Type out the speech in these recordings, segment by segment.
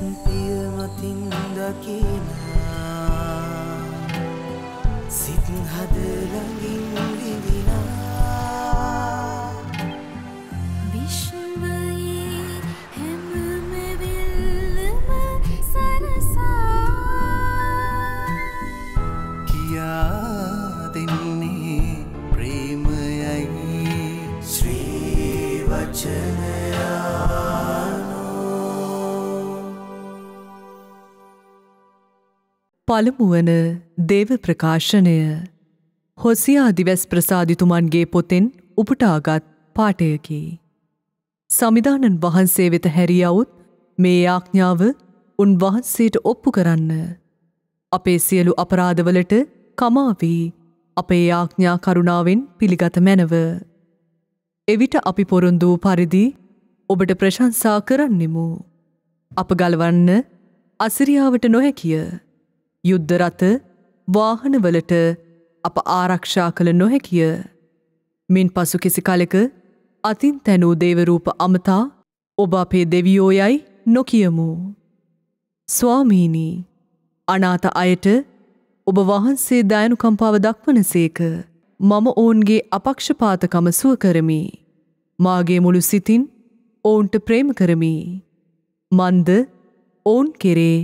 පිය මතින් දකින සිත් හදලඟින් විඳිනා පළමුුවන දේව ප්‍රකාශනය හොසියා දිවැස් ප්‍රසාධිතුමන්ගේ පොතෙන් උපටාගත් පාටයකි. සමිධානන් වහන්සේ වෙත හැරියවුත් මේ යාඥාව උන් වහන්සේට ඔප්පු කරන්න. අපේ සියලු අපරාධවලට කමාවී අපේ යාඥා කරුණාවෙන් පිළිගත මැනව. එවිට අපි පොරොන්දූ පරිදි ඔබට ප්‍රශංසා කරන්නෙමු. අප ගලවන්න අසිරියාවට නොහැකිය. යුද්ධරත වාහනවලට අප ආරක්ෂා කළ නොහැකිය. මින් පසු කිසි කලෙක අතින් තැනූ දේවරූප අමතා ඔබ අපේ දෙවියෝ යයි නොකියමු. ස්වාමීනී අනාත අයට ඔබ වහන්සේ දයනුකම්පාව දක්වනසේක මම ඔවුන්ගේ අපක්ෂපාතකම සුව කරමි. මාගේ මුළු සිතින් ඔවුන්ට ප්‍රේම කරමි. මන්ද ඔවුන් කෙරේ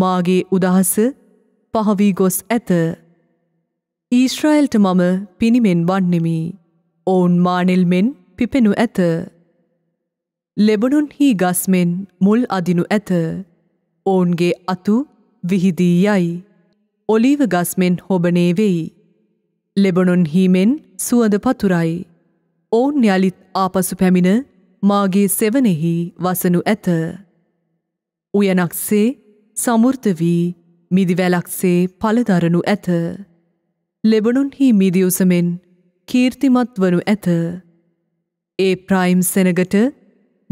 මාගේ උදහස පහවී ගොස් ඇත. ඊශ්‍රයිල්ට මම පිනිමෙන් වන්නෙමි. ඔවුන් මානෙල් මෙන් පිපෙනු ඇත. ලෙබනුන් හි ගස්මෙන් මුල් අදිනු ඇත. ඔවුන්ගේ අතු විහිදී යයි. ඔලීව ගස්මෙන් හොබනේ වෙයි. ලෙබනුන් හීමෙන් සුවඳ පතුරයි. ඔවුන් යළිත් ආපසු පැමිණ මාගේ සෙවනෙහි වසනු ඇත. උයනක්සේ සමුෘර්ධ වී මිදිවැලක්සේ පලදරනු ඇත. ලෙබනුන්හි මිදියුසමෙන් කීර්තිමත් වනු ඇත. ඒ ප්‍රයිම් සෙනගට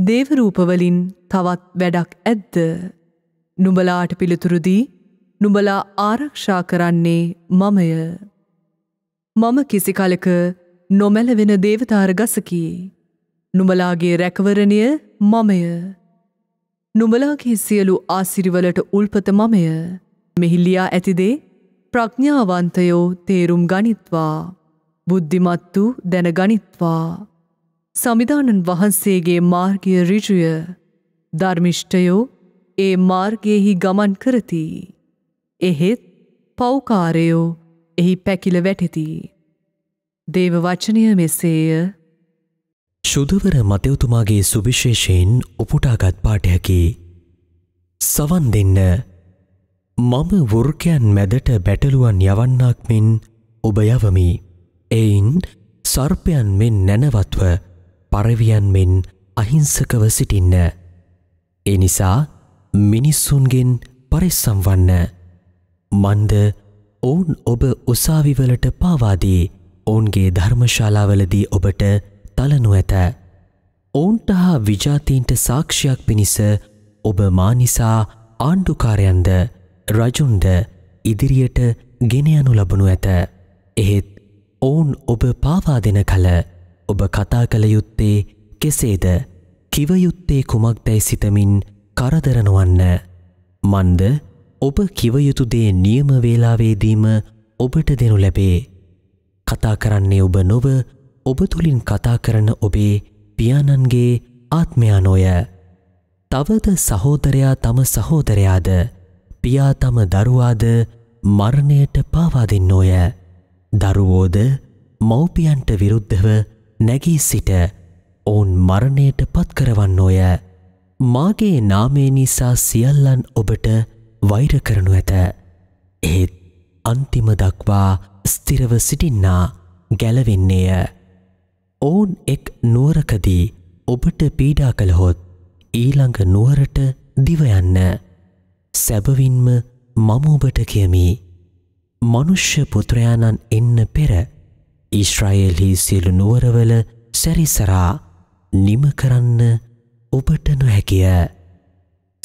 දේවරූපවලින් තවත් වැඩක් ඇද්ද. නුඹලාට පිළිතුරුදී නුඹලා ආරක්ෂා කරන්නේ මමය. මම කිසි කලක නොමැලවෙන දේවතාර ගසකි. නුඹලාගේ රැකවරණය මමය. නුඹලාගේ සියලු ආසිරිවලට උල්පත මමය. මෙහිලියා ඇතිදේ ප්‍රඥාවන්තයෝ තේරුම් ගනිත්වා. බුද්ධිමත් වූ දැන ගනිත්වා. සමිධානන් වහන්සේගේ මාර්ගය ඍජුය. ධර්මිෂ්ඨයෝ ඒ මාර්ගයෙහි ගමන් කරති. එහෙත් පෞකාරයෝ එහි පැකිල වැටෙති. දේව වචනය මෙසේය. ශුදවර මතයවතුමාගේ සුවිශේෂයෙන් උපුටාගත් පාටයකි. සවන් දෙන්න මම වෘකයන් මැදට බැටලුවන් යවන්නක් මෙන් ඔබ යවමි. එයින් සර්පයන් මෙන් නැනවත්ව පරවියන් මෙන් අහිංසකව සිටින්න. එනිසා මිනිස්සුන්ගෙන් පරිස්සම්වන්න. මන්ද ඔවුන් ඔබ උසාවිවලට පාවාදී ඔවුන්ගේ ධර්මශාලාවලදී ඔබට තලනු ඇත. ඔවුන්ට හා විජාතීන්ට සාක්ෂයක් පිණිස ඔබ මානිසා ආණ්ඩුකාරයන්ද රජුන්ට ඉදිරියට ගෙනයනු ලබනු ඇත එහෙත් ඔවුන් ඔබ පාවා දෙන කල ඔබ කතා කළ යුත්තේ කෙසේද කිවයුත්තේ කුමක් දැයි සිතමින් කරදරනුවන්න මන්ද ඔබ කිවයුතුදේ නියම වේලාවේදීම ඔබට දෙනු ලැබේ කතා කරන්නේ ඔබ නොව ඔබ තුළින් කතා කරන ඔබේ පියාණන්ගේ ආත්මයා නොය තවද සහෝදරයා තම සහෝදරයාද පියා තම දරුවාද මරණයට පාවා දෙන්නෝය. දරුවෝද මව්පියන්ට විරුද්ධව නැගී සිට ඔවුන් මරණයට පත්කරවන්නෝය. මාගේ නාමේ නිසා සියල්ලන් ඔබට වෛර කරනු ඇත. එහෙත් අන්තිම දක්වා ස්තිරව සිටින්නා ගැලවෙන්නේය. ඔවුන් එක් නුවරකදී ඔබට පීඩා කළහොත් ඊළඟ නුවරට දිවයන්න. සැබවින්ම මම ඔබට කියමි මනුෂ්‍ය පුත්‍රයාණන් එන්න පෙර ඊශ්‍රායෙල්හි සියලු නුවරවල සැරිසරා නිම කරන්න ඔබට නොහැකිය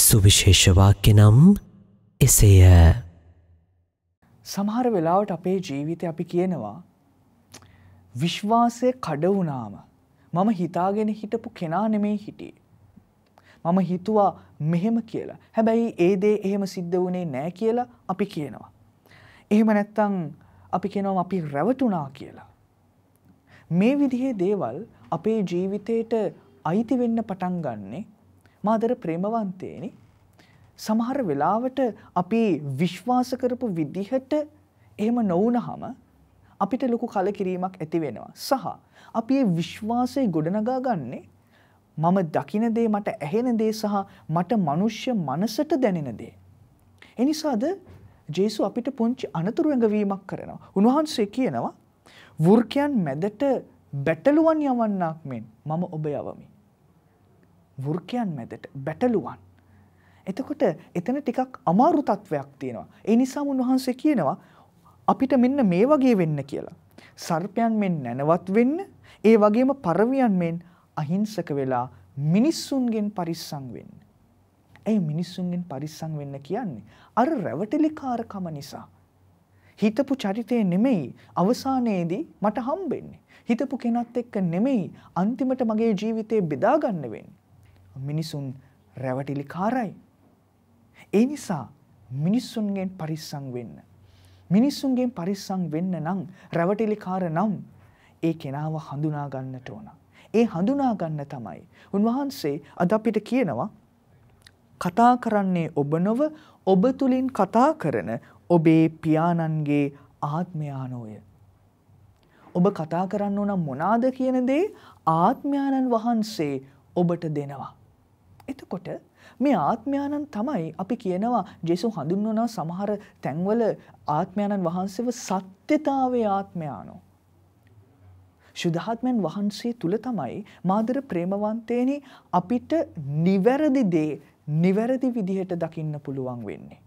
සුවිශේෂවාක්‍ය නම් එසේය සමහර වෙලාවට අපේ ජීවිතය අපි කියනවා විශ්වාසය කඩවුනාම මම හිතාගෙන හිටපු කෙනා නෙමේ හිටියේ මම හිතුවා මෙහෙම කියලා. හැබැයි ඒ දේ එහෙම සිද්ධ වුණේ නෑ කියලා අපි කියනවා. එහෙම නැත්තං අපි කියනවා අපි රැවටුනා කියලා. මේ විදිහේ දේවල් අපේ ජීවිතයට අයිති වෙන්න පටන් ගන්නේ මාදර ප්‍රේමවන්තේනි. සමහර වෙලාවට අපි විශ්වාස කරපු විදිහට එහෙම නොවුනහම අපිට ලොකු කලකිරීමක් ඇති වෙනවා. සහ අපි විශ්වාසය ගොඩනගා ගන්නේ මම දකින දේ මට ඇහෙන දේ සහ මට මිනිස්්‍ය මනසට දැනෙන දේ. එනිසාද ජේසු අපිට පුංචි අනතුරු ඇඟවීමක් කරනවා. උන්වහන්සේ කියනවා වෘකයන් මැදට බැටලුවන් යවන්නක් මෙන් මම ඔබ යවමි. වෘකයන් මැදට බැටලුවන්. එතකොට එතන ටිකක් අමාරු තත්ත්වයක් තියෙනවා. ඒ නිසා උන්වහන්සේ කියනවා අපිට මෙන්න මේ වගේ වෙන්න කියලා. සර්පයන් මෙන් නැනවත් වෙන්න, ඒ වගේම පරවියන් මෙන් අහිංසක වෙලා මිනිස්සුන්ගෙන් පරිස්සම් වෙන්න. ඇයි මිනිස්සුන්ගෙන් පරිස්සම් වෙන්න කියන්නේ? අර රැවටිලිකාරකම නිසා. හිතපු චරිතය නෙමෙයි අවසානයේදී මට හම්බෙන්නේ. හිතපු කෙනත් එක්ක නෙමෙයි අන්තිමට මගේ ජීවිතේ බෙදා ගන්න වෙන්නේ. මිනිසුන් රැවටිලිකාරයි. ඒ නිසා මිනිස්සුන්ගෙන් පරිස්සම් වෙන්න. මිනිස්සුන්ගෙන් පරිස්සම් වෙන්න නම් රැවටිලිකාර නම් ඒ කෙනාව හඳුනා ගන්නට ඕනා. ඒ හඳුනා ගන්න තමයි. උන්වහන්සේ අද අපිට කියනවා කතා කරන්නේ ඔබ නොව ඔබ තුලින් කතා කරන ඔබේ පියාණන්ගේ ආත්මයානෝය. ඔබ කතා කරන්න ඕන මොනාද කියන දේ ආත්මයාණන් වහන්සේ ඔබට දෙනවා. එතකොට මේ ආත්මයාණන් තමයි අපි කියනවා ජේසු හඳුන්වන සමහර තැන්වල ආත්මයාණන් වහන්සේව සත්‍යතාවේ ආත්මයානෝ. ශුද්ධාත්මයන් වහන්සේ තුල තමයි මාදර ප්‍රේමවන්තේනි අපිට නිවැරදි දේ නිවැරදි විදිහට දකින්න පුළුවන් වෙන්නේ.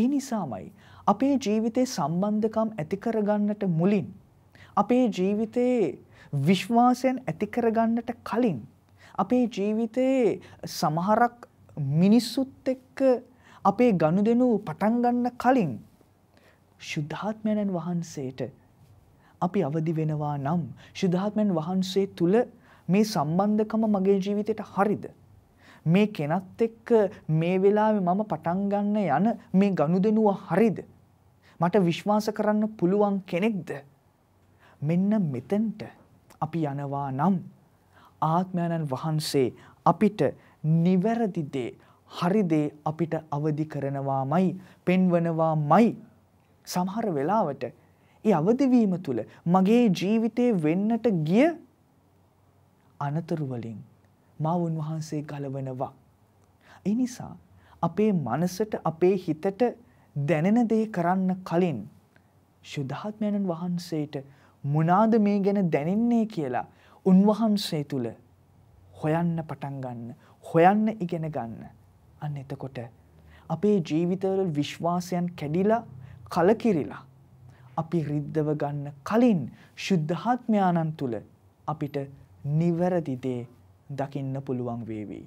ඒ නිසාමයි අපේ ජීවිතේ සම්බන්ධකම් ඇති කරගන්නට මුලින් අපේ ජීවිතේ විශ්වාසයෙන් ඇති කරගන්නට කලින් අපේ ජීවිතේ සමහරක් මිනිස්සුත් එක්ක අපේ ගනුදෙනු පටන් ගන්න කලින් සුද්ධාත්මයන් වහන්සේට අපි අවදි වෙනවා නම් ශුද්ධාත්මයන් වහන්සේ තුල මේ සම්බන්ධකම මගේ ජීවිතයට හරිද? මේ කෙනත් එක්ක මේ වෙලාවේ මම පටන් ගන්න යන මේ ගනුදෙනුව හරිද? මට විශ්වාස කරන්න පුළුවන් කෙනෙක්ද? මෙන්න මෙතෙන්ට අපි යනවා නම් ආත්මයන්න් වහන්සේ අපිට නිවැරදි දේ හරි දේ අපිට අවදි කරනවාමයි පෙන්වනවාමයි සමහර වෙලාවට ඒ අවදිවීම තුළ මගේ ජීවිතේ වෙන්නට ගිය අනතුරු වලින් මාව උන්වහන්සේ ගලවනවා. ඒ නිසා අපේ මනසට අපේ හිතට දැනෙන දේ කරන්න කලින් ශුද්ධාත්මයන්න් වහන්සේට මොනාද මේ ගැන දැනෙන්නේ කියලා උන්වහන්සේ තුල හොයන්න පටන් ගන්න, හොයන්න ඉගෙන ගන්න. අන්න එතකොට අපේ ජීවිතවල විශ්වාසයන් කැඩිලා කලකිරිලා අපි රිද්දව ගන්න කලින් ශුද්ධාත්මයානන් තුල අපිට නිවැරදි දේ දකින්න පුළුවන් වේවි.